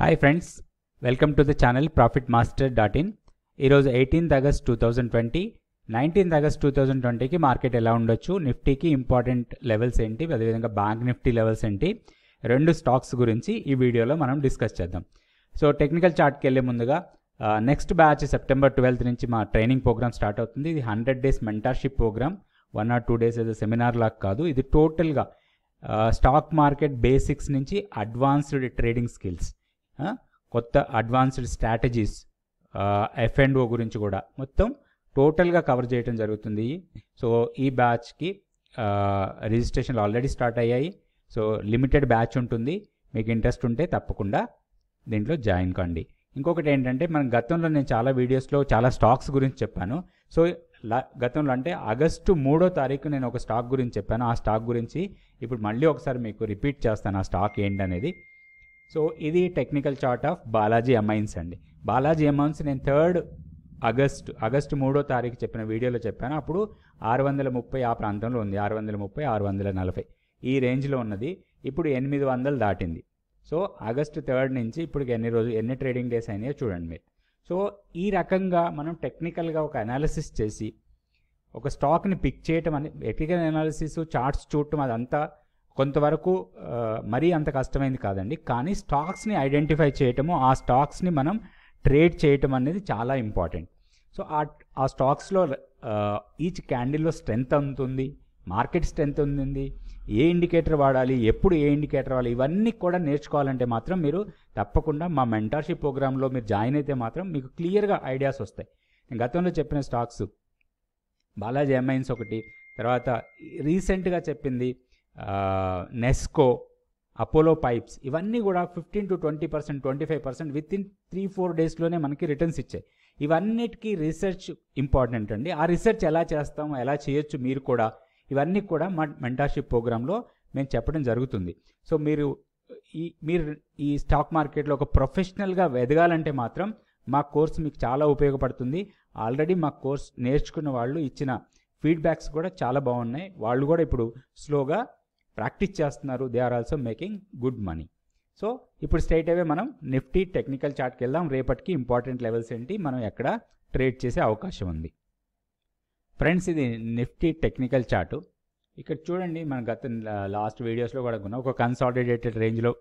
hi friends welcome to the channel profit master dot in ఈరోజు eighteenth August two thousand twenty nineteenth August two thousand ట్వంటీకి market ఎలా ఉండొచ్చు నిఫ్టీకి important levels ఏంటి అదేవిధంగా bank Nifty levels ఏంటి రెండు stocks గురించి ఈ వీడియోలో మనం డిస్కస్ చేద్దాం సో టెక్నికల్ చార్ట్కి వెళ్ళే ముందుగా నెక్స్ట్ బ్యాచ్ సెప్టెంబర్ ట్వెల్త్ నుంచి మా ట్రైనింగ్ ప్రోగ్రామ్ స్టార్ట్ అవుతుంది ఇది hundred days mentorship programme one or two days ఏదో సెమినార్ లాగా కాదు ఇది టోటల్గా స్టాక్ మార్కెట్ బేసిక్స్ నుంచి అడ్వాన్స్డ్ ట్రేడింగ్ స్కిల్స్ కొత్త advanced strategies F and O గురించి కూడా మొత్తం టోటల్గా కవర్ చేయడం జరుగుతుంది సో ఈ బ్యాచ్కి రిజిస్ట్రేషన్లు ఆల్రెడీ స్టార్ట్ అయ్యాయి సో లిమిటెడ్ బ్యాచ్ ఉంటుంది మీకు ఇంట్రెస్ట్ ఉంటే తప్పకుండా దీంట్లో జాయిన్ కండి ఇంకొకటి ఏంటంటే మనం గతంలో నేను చాలా వీడియోస్లో చాలా స్టాక్స్ గురించి చెప్పాను సో గతంలో అంటే ఆగస్టు మూడో తారీఖు నేను ఒక స్టాక్ గురించి చెప్పాను ఆ స్టాక్ గురించి ఇప్పుడు మళ్ళీ ఒకసారి మీకు రిపీట్ చేస్తాను ఆ స్టాక్ ఏంటనేది సో ఇది technical chart of Balaji Amines అండి బాలాజీ అమైన్స్ నేను థర్డ్ ఆగస్ట్ ఆగస్టు మూడో తారీఖు చెప్పిన వీడియోలో చెప్పాను అప్పుడు ఆరు వందల ముప్పై ఆ ప్రాంతంలో ఉంది ఆరు వందల ముప్పై ఆరు వందల నలభై ఈ రేంజ్లో ఉన్నది ఇప్పుడు ఎనిమిది వందలు దాటింది సో ఆగస్టు థర్డ్ నుంచి ఇప్పుడు ఎన్ని రోజు ఎన్ని ట్రేడింగ్ డేస్ అయినాయో చూడండి మీరు సో ఈ రకంగా మనం టెక్నికల్గా ఒక అనాలిసిస్ చేసి ఒక స్టాక్ని పిక్ చేయటం అనే టెక్నికల్ అనాలిసిస్ చార్ట్స్ చూడటం అదంతా కొంతవరకు మరీ అంత కష్టమైంది కాదండి కానీ స్టాక్స్ని ఐడెంటిఫై చేయటము ఆ స్టాక్స్ని మనం ట్రేడ్ చేయటం అనేది చాలా ఇంపార్టెంట్ సో ఆ ఆ స్టాక్స్లో ఈచ్ క్యాండిల్లో స్ట్రెంత్ ఎంత ఉంది మార్కెట్ స్ట్రెంత్ ఉంది ఏ ఇండికేటర్ వాడాలి ఎప్పుడు ఏ ఇండికేటర్ వాడాలి ఇవన్నీ కూడా నేర్చుకోవాలంటే మాత్రం మీరు తప్పకుండా మా మెంటర్షిప్ ప్రోగ్రాంలో మీరు జాయిన్ అయితే మాత్రం మీకు క్లియర్గా ఐడియాస్ వస్తాయి గతంలో చెప్పిన స్టాక్స్ బాలాజీ ఎంఐన్స్ ఒకటి తర్వాత రీసెంట్గా చెప్పింది నెస్కో అపోలో పైప్స్ ఇవన్నీ కూడా fifteen to twenty percent twenty five percent within three four డేస్లోనే మనకి రిటర్న్స్ ఇచ్చాయి ఇవన్నిటికీ రీసెర్చ్ ఇంపార్టెంట్ అండి ఆ రీసెర్చ్ ఎలా చేస్తామో ఎలా చేయొచ్చు మీరు కూడా ఇవన్నీ కూడా మా మెంటర్షిప్ ప్రోగ్రాంలో మేము చెప్పడం జరుగుతుంది సో మీరు ఈ మీరు ఈ స్టాక్ మార్కెట్లో ఒక ప్రొఫెషనల్గా ఎదగాలంటే మాత్రం మా కోర్స్ మీకు చాలా ఉపయోగపడుతుంది ఆల్రెడీ మా కోర్స్ నేర్చుకున్న వాళ్ళు ఇచ్చిన ఫీడ్బ్యాక్స్ కూడా చాలా బాగున్నాయి వాళ్ళు కూడా ఇప్పుడు స్లోగా ప్రాక్టీస్ చేస్తున్నారు they are also making good money so ఇప్పుడు స్ట్రైట్ అవే మనం నిఫ్టీ టెక్నికల్ చార్ట్కి వెళ్దాం రేపటికి ఇంపార్టెంట్ లెవెల్స్ ఏంటి మనం ఎక్కడ ట్రేడ్ చేసే అవకాశం ఉంది ఫ్రెండ్స్ ఇది నిఫ్టీ టెక్నికల్ చార్టు ఇక్కడ చూడండి మన గత లాస్ట్ వీడియోస్లో కూడా అనుకున్నాం ఒక కన్సాలిడేటెడ్ రేంజ్లో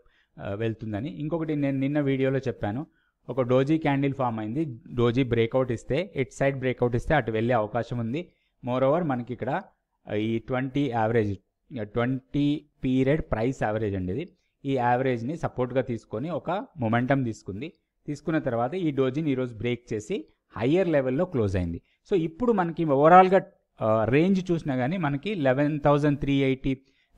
వెళ్తుందని ఇంకొకటి నేను నిన్న వీడియోలో చెప్పాను ఒక డోజీ క్యాండిల్ ఫామ్ అయింది డోజీ బ్రేక్అవుట్ ఇస్తే ఇట్ సైడ్ బ్రేక్అవుట్ ఇస్తే అటు వెళ్ళే అవకాశం ఉంది మోర్ ఓవర్ మనకి ఇక్కడ ఈ twenty average twenty period price average అండి ఇది ఈ యావరేజ్ని సపోర్ట్గా తీసుకొని ఒక మొమెంటం తీసుకుంది తీసుకున్న తర్వాత ఈ డోజిని ఈరోజు బ్రేక్ చేసి హయ్యర్ లెవెల్లో క్లోజ్ అయింది సో ఇప్పుడు మనకి ఓవరాల్గా రేంజ్ చూసినా కానీ మనకి eleven thousand three eighty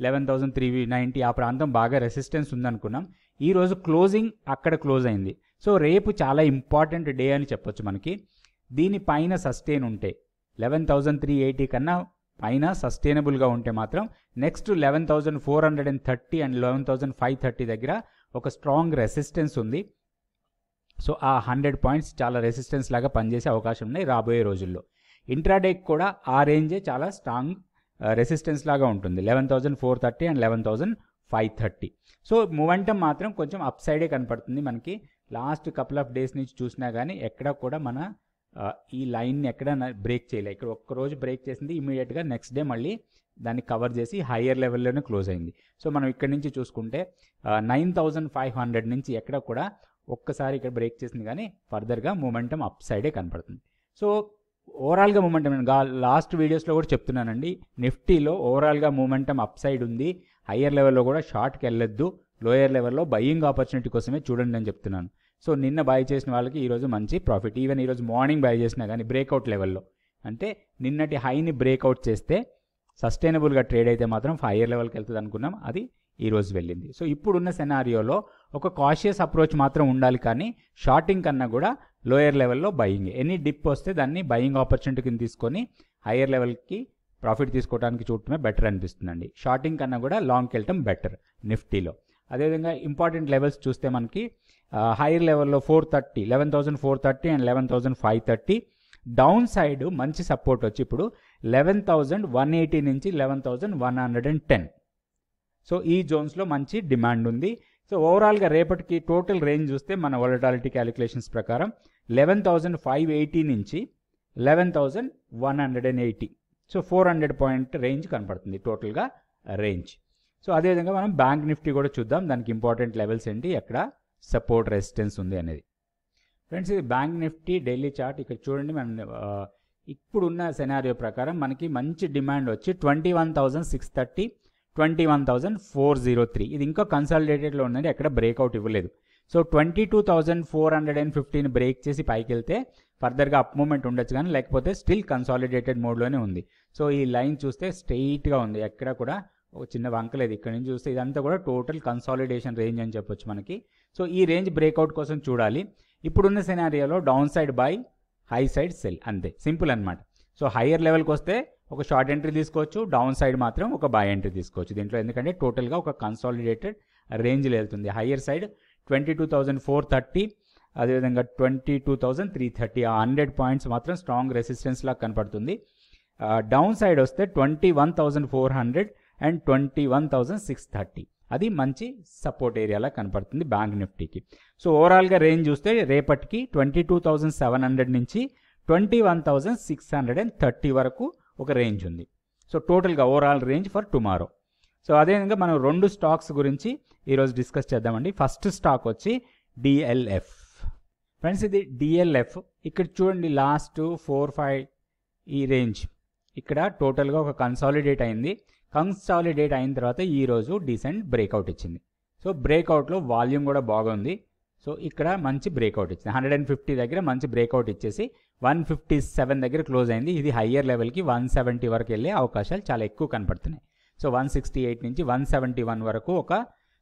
eleven thousand three ninety ఆ ప్రాంతం బాగా రెసిస్టెన్స్ ఉందనుకున్నాం ఈరోజు క్లోజింగ్ అక్కడ క్లోజ్ అయింది సో రేపు చాలా ఇంపార్టెంట్ డే అని చెప్పొచ్చు మనకి దీనిపైన సస్టైన్ ఉంటే లెవెన్ థౌజండ్ త్రీ ఎయిటీ కన్నా అయినా సస్టైనబుల్గా ఉంటే మాత్రం next eleven thousand four hundred and thirty and eleven thousand five thirty దగ్గర ఒక స్ట్రాంగ్ రెసిస్టెన్స్ ఉంది సో ఆ హండ్రెడ్ పాయింట్స్ చాలా రెసిస్టెన్స్ లాగా పనిచేసే అవకాశం ఉన్నాయి రాబోయే రోజుల్లో ఇంట్రాడేక్ కూడా ఆ రేంజే చాలా స్ట్రాంగ్ రెసిస్టెన్స్ లాగా ఉంటుంది eleven thousand four thirty and eleven thousand five thirty so momentum మాత్రం కొంచెం అప్ సైడే కనపడుతుంది మనకి లాస్ట్ కపుల్ ఆఫ్ డేస్ నుంచి చూసినా కానీ ఎక్కడ కూడా మన ఈ లైన్ని ఎక్కడ బ్రేక్ చేయలే ఇక్కడ ఒక్కరోజు బ్రేక్ చేసింది ఇమీడియట్గా నెక్స్ట్ డే మళ్ళీ దాన్ని కవర్ చేసి హయ్యర్ లెవెల్లోనే క్లోజ్ అయింది సో మనం ఇక్కడ నుంచి చూసుకుంటే నైన్ థౌజండ్ ఫైవ్ హండ్రెడ్ నుంచి ఎక్కడ కూడా ఒక్కసారి ఇక్కడ బ్రేక్ చేసింది కానీ ఫర్దర్గా మూమెంటం అప్ సైడే కనపడుతుంది సో ఓవరాల్గా మూమెంటం నేను లాస్ట్ వీడియోస్లో కూడా చెప్తున్నానండి నిఫ్టీలో ఓవరాల్గా మూమెంటం అప్ సైడ్ ఉంది హయ్యర్ లెవెల్లో కూడా షార్ట్కి వెళ్ళొద్దు లోయర్ లెవెల్లో బయ్యింగ్ ఆపర్చునిటీ కోసమే చూడండి అని చెప్తున్నాను సో నిన్న బై చేసిన వాళ్ళకి ఈరోజు మంచి ప్రాఫిట్ ఈవెన్ ఈరోజు మార్నింగ్ బై చేసినా కానీ బ్రేక్అవుట్ లెవెల్లో అంటే నిన్నటి హైని బ్రేక్అవుట్ చేస్తే సస్టైనబుల్గా ట్రేడ్ అయితే మాత్రం హైయర్ లెవెల్కి వెళ్తుంది అనుకున్నాం అది ఈరోజు వెళ్ళింది సో ఇప్పుడున్న సెనారియోలో ఒక కాషియస్ అప్రోచ్ మాత్రం ఉండాలి కానీ షార్టింగ్ కన్నా కూడా లోయర్ లెవెల్లో బయింగ్ ఎనీ డిప్ వస్తే దాన్ని బయింగ్ ఆపర్చునిటీ కింద తీసుకొని హైయర్ లెవెల్కి ప్రాఫిట్ తీసుకోవడానికి చూడటమే బెటర్ అనిపిస్తుందండి షార్టింగ్ కన్నా కూడా లాంగ్కి వెళ్ళటం బెటర్ నిఫ్టీలో అదేవిధంగా ఇంపార్టెంట్ లెవెల్స్ చూస్తే మనకి హైయర్ లెవెల్లో four thirty eleven thousand four thirty and eleven thousand five thirty down side మంచి సపోర్ట్ వచ్చి ఇప్పుడు లెవెన్ థౌజండ్ వన్ ఎయిటీ నుంచి eleven thousand one hundred and ten so ఈ జోన్స్లో మంచి డిమాండ్ ఉంది సో ఓవరాల్గా రేపటికి టోటల్ రేంజ్ చూస్తే మన వాలటాలిటీ క్యాలిక్యులేషన్స్ ప్రకారం లెవెన్ థౌజండ్ ఫైవ్ ఎయిటీ నుంచి eleven thousand one hundred and eighty so four hundred point range కనపడుతుంది టోటల్గా రేంజ్ సో అదేవిధంగా మనం బ్యాంక్ నిఫ్టీ కూడా చూద్దాం దానికి ఇంపార్టెంట్ లెవెల్స్ ఏంటి ఎక్కడ సపోర్ట్ రెసిస్టెన్స్ ఉంది అనేది ఫ్రెండ్స్ ఇది బ్యాంక్ నిఫ్టీ డైలీ చార్ట్ ఇక్కడ చూడండి మనం ఇప్పుడున్న సెనారియో ప్రకారం మనకి మంచి డిమాండ్ వచ్చి twenty one thousand six thirty twenty one thousand four zero three ఇది ఇంకా కన్సాలిడేటెడ్లో ఉందండి ఎక్కడ బ్రేక్అవుట్ ఇవ్వలేదు so twenty two thousand four hundred and fifteen break చేసి పైకి వెళ్తే ఫర్దర్గా అప్ మూమెంట్ ఉండొచ్చు కానీ లేకపోతే స్టిల్ కన్సాలిడేటెడ్ మోడ్లోనే ఉంది సో ఈ లైన్ చూస్తే స్ట్రెయిట్గా ఉంది ఎక్కడ కూడా ఒక చిన్న వంకలేదు ఇక్కడ నుంచి చూస్తే ఇదంతా కూడా టోటల్ కన్సాలిడేషన్ రేంజ్ అని చెప్పొచ్చు మనకి సో ఈ రేంజ్ బ్రేక్అవుట్ కోసం చూడాలి ఇప్పుడున్న సెనారియోలో down side buy high side sell అంతే సింపుల్ అనమాట సో హయ్యర్ లెవెల్కి వస్తే ఒక షార్ట్ ఎంట్రీ తీసుకోవచ్చు డౌన్ సైడ్ మాత్రం ఒక బై ఎంట్రీ తీసుకోవచ్చు దీంట్లో ఎందుకంటే టోటల్గా ఒక కన్సాలిడేటెడ్ రేంజ్లో వెళ్తుంది higher side twenty two thousand four thirty అదేవిధంగా twenty two thousand three thirty ఆ హండ్రెడ్ పాయింట్స్ మాత్రం స్ట్రాంగ్ రెసిస్టెన్స్ లాగా కనపడుతుంది డౌన్ సైడ్ వస్తే twenty one thousand four hundred and twenty one thousand six thirty అది మంచి సపోర్ట్ ఏరియాలా కనపడుతుంది బ్యాంక్ నిఫ్టీకి సో ఓవరాల్గా రేంజ్ చూస్తే రేపటికి twenty two thousand seven hundred నుంచి twenty one thousand six hundred and thirty వరకు ఒక రేంజ్ ఉంది సో టోటల్గా overall range for tomorrow so అదేవిధంగా మనం రెండు స్టాక్స్ గురించి ఈరోజు డిస్కస్ చేద్దామండి ఫస్ట్ స్టాక్ వచ్చి డిఎల్ఎఫ్ ఫ్రెండ్స్ ఇది డిఎల్ఎఫ్ ఇక్కడ చూడండి లాస్ట్ ఫోర్ ఫైవ్ ఈ రేంజ్ ఇక్కడ టోటల్గా ఒక కన్సాలిడేట్ అయింది కన్సాలిడేట్ అయిన తర్వాత ఈరోజు డీసెంట్ బ్రేక్అవుట్ ఇచ్చింది సో బ్రేక్అవుట్లో వాల్యూమ్ కూడా బాగుంది సో ఇక్కడ మంచి బ్రేక్అవుట్ ఇచ్చింది హండ్రెడ్ అండ్ ఫిఫ్టీ దగ్గర మంచి బ్రేక్అవుట్ ఇచ్చేసి వన్ ఫిఫ్టీ సెవెన్ దగ్గర క్లోజ్ అయింది ఇది హయ్యర్ లెవెల్కి వన్ సెవెంటీ వరకు వెళ్ళే అవకాశాలు చాలా ఎక్కువ కనపడుతున్నాయి సో వన్ సిక్స్టీ ఎయిట్ నుంచి వన్ సెవెంటీ వన్ వరకు ఒక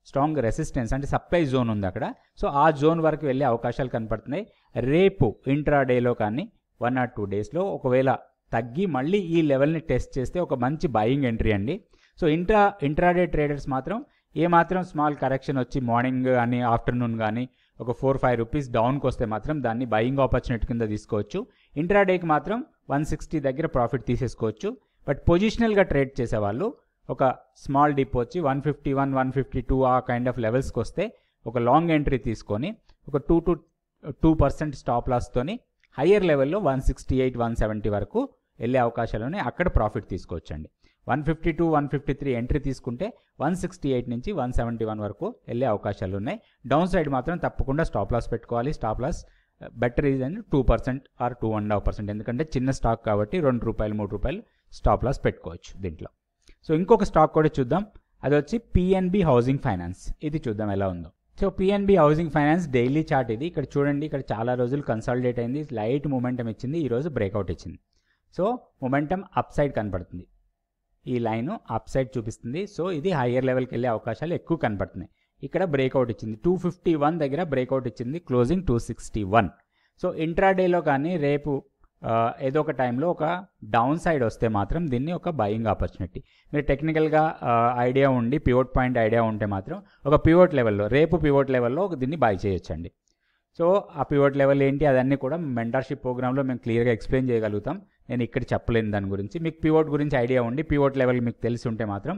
స్ట్రాంగ్ రెసిస్టెన్స్ అంటే సప్లై జోన్ ఉంది అక్కడ సో ఆ జోన్ వరకు వెళ్ళే అవకాశాలు కనపడుతున్నాయి రేపు ఇంట్రా డేలో కానీ వన్ ఆర్ టూ డేస్లో ఒకవేళ తగ్గి మళ్ళీ ఈ లెవెల్ని టెస్ట్ చేస్తే ఒక మంచి బయింగ్ ఎంట్రీ అండి సో ఇంట్రా ఇంట్రాడే ట్రేడర్స్ మాత్రం ఏమాత్రం స్మాల్ కరెక్షన్ వచ్చి మార్నింగ్ కానీ ఆఫ్టర్నూన్ కానీ ఒక ఫోర్ ఫైవ్ రూపీస్ డౌన్కి వస్తే మాత్రం దాన్ని బయింగ్ ఆపర్చునిటీ కింద తీసుకోవచ్చు ఇంట్రాడేకి మాత్రం వన్ సిక్స్టీ దగ్గర ప్రాఫిట్ తీసేసుకోవచ్చు బట్ పొజిషనల్గా ట్రేడ్ చేసేవాళ్ళు ఒక స్మాల్ డిప్ వచ్చి one fifty one one fifty two ఆ కైండ్ ఆఫ్ లెవెల్స్కి వస్తే ఒక లాంగ్ ఎంట్రీ తీసుకొని ఒక two to two percent stop లాస్తోని హయ్యర్ లెవెల్లో one sixty eight one seventy వరకు వెళ్ళే అవకాశాలు అక్కడ ప్రాఫిట్ తీసుకోవచ్చండి one fifty two one fifty three entry తీసుకుంటే వన్ సిక్స్టీ ఎయిట్ నుంచి వన్ సెవెంటీ వన్ వరకు వెళ్ళే అవకాశాలు ఉన్నాయి డౌన్ సైడ్ మాత్రం తప్పకుండా స్టాప్ లాస్ పెట్టుకోవాలి stop loss better is and two percent or two and half percent ఎందుకంటే చిన్న స్టాక్ కాబట్టి రెండు రూపాయలు మూడు రూపాయలు స్టాప్ లాస్ పెట్టుకోవచ్చు దీంట్లో సో ఇంకొక స్టాక్ కూడా చూద్దాం అది వచ్చి పిఎన్బి హౌసింగ్ ఫైనాన్స్ ఇది చూద్దాం ఎలా ఉందో so PNB housing finance daily chart ఇది ఇక్కడ చూడండి ఇక్కడ చాలా రోజులు కన్సాలిడేట్ అయింది లైట్ మూమెంటం ఇచ్చింది ఈరోజు బ్రేక్అవుట్ ఇచ్చింది సో మొమెంటం అప్ సైడ్ కనపడుతుంది ఈ లైన్ అప్ సైడ్ చూపిస్తుంది సో ఇది హయ్యర్ లెవెల్కి వెళ్ళే అవకాశాలు ఎక్కువ కనబడుతున్నాయి ఇక్కడ బ్రేక్అవుట్ ఇచ్చింది టూ ఫిఫ్టీ వన్ దగ్గర బ్రేక్అవుట్ ఇచ్చింది closing two sixty one so ఇంట్రాడేలో కానీ రేపు ఏదో ఒక టైంలో ఒక డౌన్ సైడ్ వస్తే మాత్రం దీన్ని ఒక బయింగ్ ఆపర్చునిటీ మీరు టెక్నికల్గా ఐడియా ఉండి పివోట్ పాయింట్ ఐడియా ఉంటే మాత్రం ఒక పివోట్ లెవెల్లో రేపు పివోట్ లెవెల్లో దీన్ని బై చేయొచ్చండి సో ఆ పివోట్ లెవెల్ ఏంటి అదన్నీ కూడా మెంటర్షిప్ ప్రోగ్రాంలో మేము క్లియర్గా ఎక్స్ప్లెయిన్ చేయగలుగుతాం నేను ఇక్కడ చెప్పలేను దాని గురించి మీకు పివోట్ గురించి ఐడియా ఉండి పివోట్ లెవెల్ మీకు తెలిసి ఉంటే మాత్రం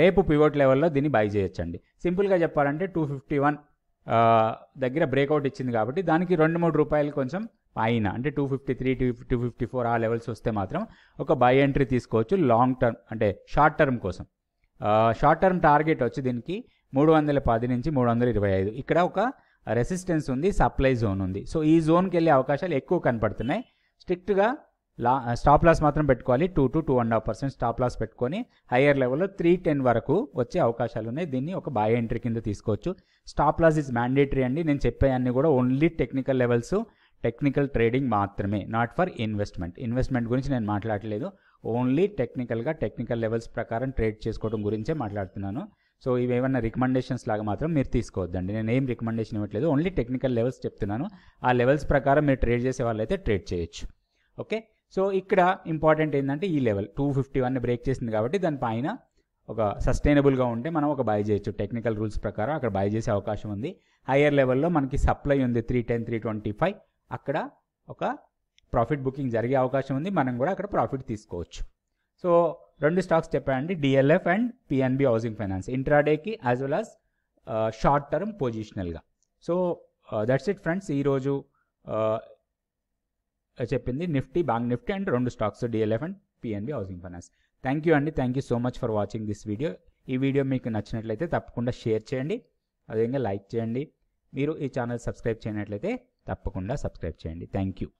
రేపు పివోట్ లెవెల్లో దీన్ని బై చేయొచ్చండి సింపుల్గా చెప్పాలంటే టూ ఫిఫ్టీ వన్ దగ్గర బ్రేక్అవుట్ ఇచ్చింది కాబట్టి దానికి రెండు మూడు రూపాయలు కొంచెం పైన అంటే two fifty three two two fifty four ఆ లెవెల్స్ వస్తే మాత్రం ఒక బై ఎంట్రీ తీసుకోవచ్చు లాంగ్ టర్మ్ అంటే షార్ట్ టర్మ్ కోసం షార్ట్ టర్మ్ టార్గెట్ వచ్చి దీనికి మూడు వందల పది నుంచి మూడు వందల ఇరవై ఐదు ఇక్కడ ఒక రెసిస్టెన్స్ ఉంది సప్లై జోన్ ఉంది సో ఈ జోన్కి వెళ్ళే అవకాశాలు ఎక్కువ కనపడుతున్నాయి స్ట్రిక్ట్గా లా స్టాప్ లాస్ మాత్రం పెట్టుకోవాలి two to two and half percent stop loss పెట్టుకొని హయ్యర్ లెవెల్లో త్రీ టెన్ వరకు వచ్చే అవకాశాలు ఉన్నాయి దీన్ని ఒక బాయ్ ఎంట్రీ కింద తీసుకోవచ్చు స్టాప్ లాస్ ఇస్ మ్యాండేటరీ అండి నేను చెప్పే కూడా only technical levels technical trading మాత్రమే నాట్ ఫర్ ఇన్వెస్ట్మెంట్ ఇన్వెస్ట్మెంట్ గురించి నేను మాట్లాడలేదు ఓన్లీ టెక్నికల్గా టెక్నికల్ లెవెల్స్ ప్రకారం ట్రేడ్ చేసుకోవడం గురించే మాట్లాడుతున్నాను సో ఇవి ఏమైనా రికమెండేషన్స్ లాగా మాత్రం మీరు తీసుకోవద్దండి నేను ఏం రికమెండేషన్ ఇవ్వట్లేదు ఓన్లీ టెక్నికల్ లెవెల్స్ చెప్తున్నాను ఆ లెవెల్స్ ప్రకారం మీరు ట్రేడ్ చేసే వాళ్ళైతే ట్రేడ్ చేయొచ్చు ఓకే సో ఇక్కడ ఇంపార్టెంట్ ఏంటంటే ఈ level two fifty one break చేసింది కాబట్టి దానిపైన ఒక సస్టైనబుల్గా ఉంటే మనం ఒక బై చేయొచ్చు టెక్నికల్ రూల్స్ ప్రకారం అక్కడ బై చేసే అవకాశం ఉంది హయ్యర్ లెవెల్లో మనకి సప్లై ఉంది three ten three twenty five అక్కడ ఒక ప్రాఫిట్ బుకింగ్ జరిగే అవకాశం ఉంది మనం కూడా అక్కడ ప్రాఫిట్ తీసుకోవచ్చు సో రెండు స్టాక్స్ చెప్పాయండి DLF and PNB housing finance ఇంట్రాడేకి as well as short term పొజిషనల్గా సో దట్స్ ఇట్ ఫ్రెండ్స్ ఈరోజు చెప్పింది నిఫ్టీ బ్యాంక్ నిఫ్టీ అండ్ రెండు stocks DLF and PNB housing finance thank you అండి thank you so much for watching this video ఈ video మీకు నచ్చినట్లయితే తప్పకుండా షేర్ చేయండి అదేవిధంగా లైక్ చేయండి మీరు ఈ ఛానల్ సబ్స్క్రైబ్ చేయనట్లయితే తప్పకుండా సబ్స్క్రైబ్ చేయండి థ్యాంక్ యూ